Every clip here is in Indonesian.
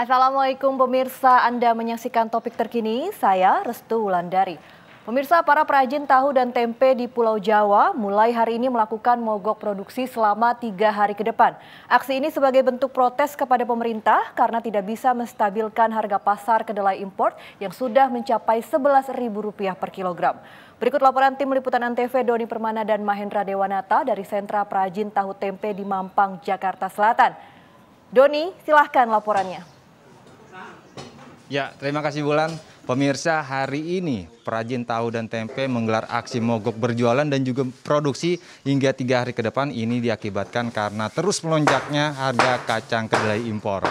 Assalamualaikum pemirsa, Anda menyaksikan topik terkini, saya Restu Wulandari. Pemirsa, para perajin tahu dan tempe di Pulau Jawa mulai hari ini melakukan mogok produksi selama tiga hari ke depan. Aksi ini sebagai bentuk protes kepada pemerintah karena tidak bisa menstabilkan harga pasar kedelai impor yang sudah mencapai Rp11.000 per kilogram. Berikut laporan tim Liputan Antv Doni Permana dan Mahendra Dewanata dari Sentra Perajin Tahu Tempe di Mampang, Jakarta Selatan. Doni, silahkan laporannya. Ya, terima kasih Bulan. Pemirsa, hari ini perajin tahu dan tempe menggelar aksi mogok berjualan dan juga produksi hingga tiga hari ke depan. Ini diakibatkan karena terus melonjaknya harga kacang kedelai impor.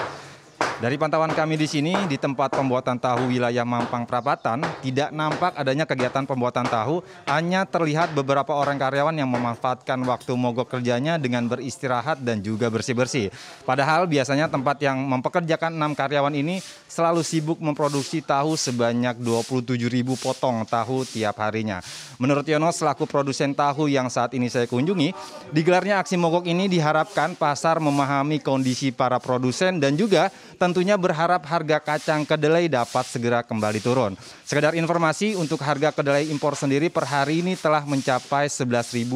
Dari pantauan kami di sini, di tempat pembuatan tahu wilayah Mampang Prapatan, tidak nampak adanya kegiatan pembuatan tahu, hanya terlihat beberapa orang karyawan yang memanfaatkan waktu mogok kerjanya dengan beristirahat dan juga bersih-bersih. Padahal biasanya tempat yang mempekerjakan enam karyawan ini selalu sibuk memproduksi tahu sebanyak 27 ribu potong tahu tiap harinya. Menurut Yono, selaku produsen tahu yang saat ini saya kunjungi, digelarnya aksi mogok ini diharapkan pasar memahami kondisi para produsen dan juga tentunya berharap harga kacang kedelai dapat segera kembali turun. Sekedar informasi, untuk harga kedelai impor sendiri per hari ini telah mencapai 11.200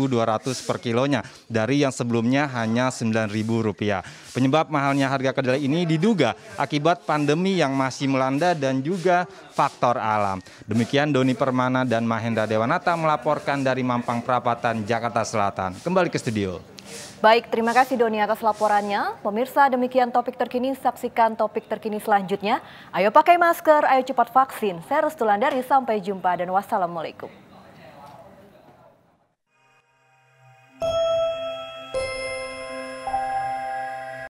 per kilonya dari yang sebelumnya hanya Rp9.000. Penyebab mahalnya harga kedelai ini diduga akibat pandemi yang masih melanda dan juga faktor alam. Demikian Doni Permana dan Mahendra Dewanata melaporkan dari Mampang Prapatan, Jakarta Selatan. Kembali ke studio. Baik, terima kasih Doni atas laporannya. Pemirsa, demikian topik terkini. Saksikan topik terkini selanjutnya. Ayo pakai masker, ayo cepat vaksin. Saya Restulandari, sampai jumpa dan wassalamualaikum.